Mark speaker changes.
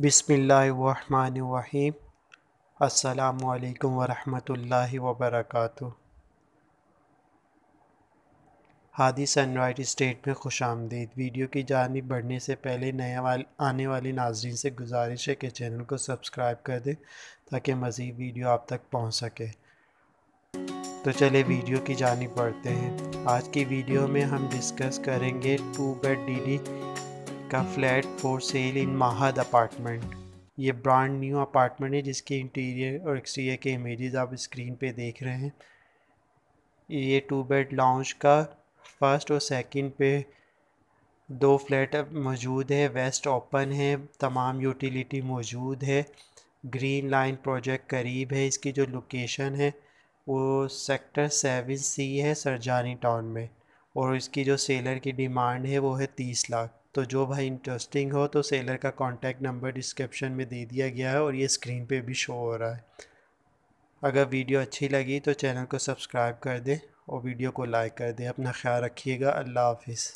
Speaker 1: बिसमीम् अल्लाम वरहमतुल्लाहि वबरकातु हादी सनराइट स्टेट में खुश आमदीद वीडियो की जानब बढ़ने से पहले नए वाल आने वाले नाजरन से गुजारिश है कि चैनल को सब्सक्राइब कर दें ताकि मज़ीद वीडियो आप तक पहुँच सके तो चले वीडियो की जानब बढ़ते हैं आज की वीडियो में हम डिस्कस करेंगे टू बेड डी का flat for sale in Mahad apartment ये ब्रांड न्यू अपार्टमेंट है जिसके इंटीरियर और एक्सटीरियर के इमेजेस आप स्क्रीन पे देख रहे हैं ये टू बेड लाउंज का फर्स्ट और सेकंड पे दो फ्लैट मौजूद है वेस्ट ओपन है तमाम यूटिलिटी मौजूद है ग्रीन लाइन प्रोजेक्ट करीब है इसकी जो लोकेशन है वो सेक्टर सेवन सी है सरजानी टाउन में और इसकी जो सेलर की डिमांड है वो है तीस लाख तो जो भाई इंटरेस्टिंग हो तो सेलर का कॉन्टैक्ट नंबर डिस्क्रिप्शन में दे दिया गया है और ये स्क्रीन पे भी शो हो रहा है अगर वीडियो अच्छी लगी तो चैनल को सब्सक्राइब कर दें और वीडियो को लाइक कर दें अपना ख्याल रखिएगा अल्लाह हाफिज़